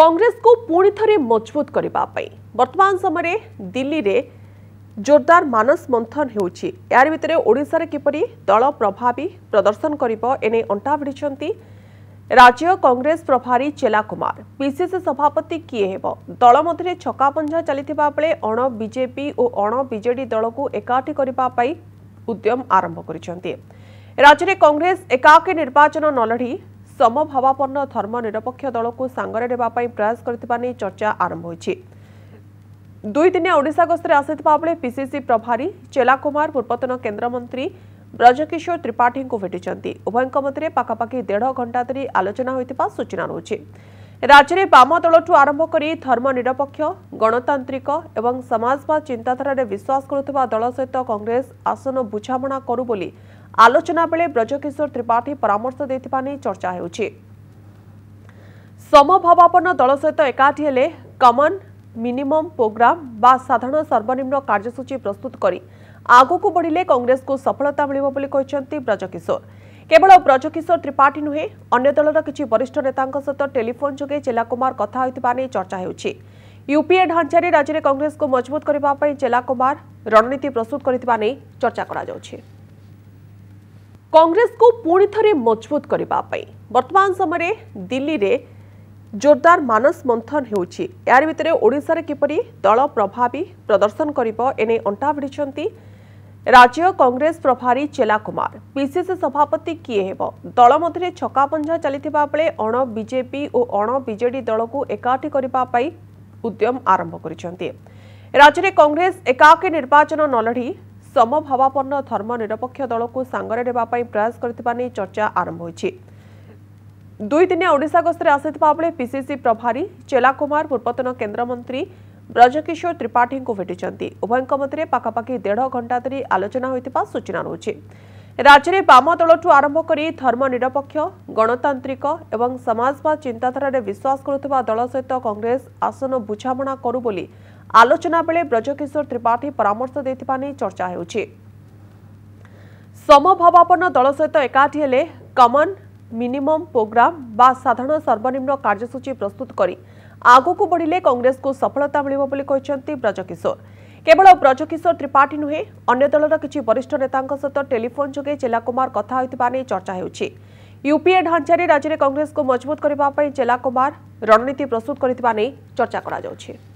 କଂଗ୍ରେସକୁ ପୁଣି ଥରେ ମଜବୁତ କରିବା ପାଇଁ ବର୍ତ୍ତମାନ ସମୟରେ ଦିଲ୍ଲୀରେ ଜୋରଦାର ମାନସ ମନ୍ଥନ ହେଉଛି ଏହାରି ଭିତରେ ଓଡ଼ିଶାରେ କିପରି ଦଳ ପ୍ରଭାବୀ ପ୍ରଦର୍ଶନ କରିବ ଏନେଇ ଅଣ୍ଟା ଭିଡ଼ିଛନ୍ତି ରାଜ୍ୟ କଂଗ୍ରେସ ପ୍ରଭାରୀ ଚେଲା କୁମାର ପିସିସି ସଭାପତି କିଏ ହେବ ଦଳ ମଧ୍ୟରେ ଛକାପଞ୍ଝା ଚାଲିଥିବା ବେଳେ ଅଣ ବିଜେପି ଓ ଅଣ ବିଜେଡି ଦଳକୁ ଏକାଠି କରିବା ପାଇଁ ଉଦ୍ୟମ ଆରମ୍ଭ କରିଛନ୍ତି ରାଜ୍ୟରେ କଂଗ୍ରେସ ଏକାକୀ ନିର୍ବାଚନ ନ ଲଢ଼ି ସମଭାବାପନ୍ନ ଧର୍ମନିରପେକ୍ଷ ଦଳକୁ ସାଙ୍ଗରେ ନେବା ପାଇଁ ପ୍ରୟାସ କରିଥିବା ନେଇ ଚର୍ଚ୍ଚା ଆରମ୍ଭ ହୋଇଛି ଦୁଇଦିନିଆ ଓଡ଼ିଶା ଗସ୍ତରେ ଆସିଥିବା ବେଳେ ପିସିସି ପ୍ରଭାରୀ ଚେଲା କୁମାର ପୂର୍ବତନ କେନ୍ଦ୍ରମନ୍ତ୍ରୀ ବ୍ରଜକିଶୋର ତ୍ରିପାଠୀଙ୍କୁ ଭେଟିଛନ୍ତି ଉଭୟଙ୍କ ମଧ୍ୟରେ ପାଖାପାଖି ଦେଢ଼ ଘଣ୍ଟା ଧରି ଆଲୋଚନା ହୋଇଥିବା ସୂଚନା ରହୁଛି ରାଜ୍ୟରେ ବାମ ଦଳଠୁ ଆରମ୍ଭ କରି ଧର୍ମନିରପେକ୍ଷ ଗଣତାନ୍ତ୍ରିକ ଏବଂ ସମାଜବାଦ ଚିନ୍ତାଧାରାରେ ବିଶ୍ୱାସ କରୁଥିବା ଦଳ ସହିତ କଂଗ୍ରେସ ଆସନ ବୁଝାମଣା କରୁ ବୋଲି ଆଲୋଚନା ବେଳେ ବ୍ରଜକିଶୋର ତ୍ରିପାଠୀ ପରାମର୍ଶ ଦେଇଥିବା ନେଇ ଚର୍ଚ୍ଚା ହେଉଛି ସମଭାବାପନ୍ନ ଦଳ ସହିତ ଏକାଠି ହେଲେ କମନ୍ ମିନିମମ୍ ପ୍ରୋଗ୍ରାମ ବା ସାଧାରଣ ସର୍ବନିମ୍ନ କାର୍ଯ୍ୟସୂଚୀ ପ୍ରସ୍ତୁତ କରି ଆଗକୁ ବଢ଼ିଲେ କଂଗ୍ରେସକୁ ସଫଳତା ମିଳିବ ବୋଲି କହିଛନ୍ତି ବ୍ରଜକିଶୋର କେବଳ ବ୍ରଜକିଶୋର ତ୍ରିପାଠୀ ନୁହେଁ ଅନ୍ୟ ଦଳର କିଛି ବରିଷ୍ଠ ନେତାଙ୍କ ସହିତ ଟେଲିଫୋନ୍ ଯୋଗେ ଚେଲା କୁମାର କଥା ହୋଇଥିବା ନେଇ ଚର୍ଚ୍ଚା ହେଉଛି ୟୁପିଏ ଢାଞ୍ଚାରେ ରାଜ୍ୟରେ କଂଗ୍ରେସକୁ ମଜବୁତ କରିବା ପାଇଁ ଚେଲା କୁମାର ରଣନୀତି ପ୍ରସ୍ତୁତ କରିଥିବା ନେଇ ଚର୍ଚ୍ଚା କରାଯାଉଛି କଂଗ୍ରେସକୁ ପୁଣି ଥରେ ମଜବୁତ କରିବା ପାଇଁ ବର୍ତ୍ତମାନ ସମୟରେ ଦିଲ୍ଲୀରେ জোরদার মানস মন্থন হেউচি এর ভিতরে ওড়িশার কিপরি দল প্রভাবী প্রদর্শন করিব এনে অন্টা ভিড়ি রাজ্য কংগ্রেস প্রভারী চেলা কুমার পিসিসি সভাপতি কি হব দল মধ্যে ছকাপঞ্ঝা চাল বেড়ে অণ বিজেপি ও অণ বিজেডি দলক একাঠি করা উদ্যম আরম্ভ করেছেন রাজ্যের কংগ্রেস একাকী নির্বাচন নলড়ি সমভাবাপন্ন ধর্মনিরপেক্ষ দলক সাঙ্গরে নেওয়া প্রয়াস করা চর্চা আরম্ভ হয়েছে দুই দিনিয়া ওড়শা গস্তরে আসিথিবা বেলে পিসিসি প্রভারী চেলা কুমার পূর্বতন কেন্দ্রমন্ত্রী ব্রজকিশোর ত্রিপাঠীঙ্কু ভেটিছন্তি উভয়ঙ্ক মধ্যে পাখাপাখি দেড় ঘণ্টা ধরে আলোচনা হয়েছে সূচনা রয়েছে ରାଜ୍ୟରେ ବାମ ଦଳଠୁ ଆରମ୍ଭ କରି ଧର୍ମନିରପେକ୍ଷ ଗଣତାନ୍ତ୍ରିକ ଏବଂ ସମାଜବାଦ ଚିନ୍ତାଧାରାରେ ବିଶ୍ୱାସ କରୁଥିବା ଦଳ ସହିତ କଂଗ୍ରେସ ଆସନ ବୁଝାମଣା କରୁ ବୋଲି ଆଲୋଚନା ବେଳେ ବ୍ରଜକିଶୋର ତ୍ରିପାଠୀ ପରାମର୍ଶ ଦେଇଥିବା ନେଇ ଚର୍ଚ୍ଚା ହେଉଛି ସମଭାବାପନ୍ନ ଦଳ ସହିତ ଏକାଠି ହେଲେ କମନ୍ ମିନିମମ୍ ପ୍ରୋଗ୍ରାମ୍ ବା ସାଧାରଣ ସର୍ବନିମ୍ନ କାର୍ଯ୍ୟସୂଚୀ ପ୍ରସ୍ତୁତ କରି ଆଗକୁ ବଢ଼ିଲେ କଂଗ୍ରେସକୁ ସଫଳତା ମିଳିବ ବୋଲି କହିଛନ୍ତି ବ୍ରଜକିଶୋର কেবল ব্রজকিশোর ত্রিপাঠী নুহে অন্য দলর কিছু বরিষ্ঠ নেতাঙ্ক সহ টেলিফোন যোগে জেলা কুমার কথা হয়েছে নিয়ে চর্চা হচ্ছে ইউপিএ ঢাঞ্চারে রাজ্যের কংগ্রেসকে মজবুত করা জেলা কুমার রণনীতি প্রস্তুত করে চর্চা করা যাচ্ছে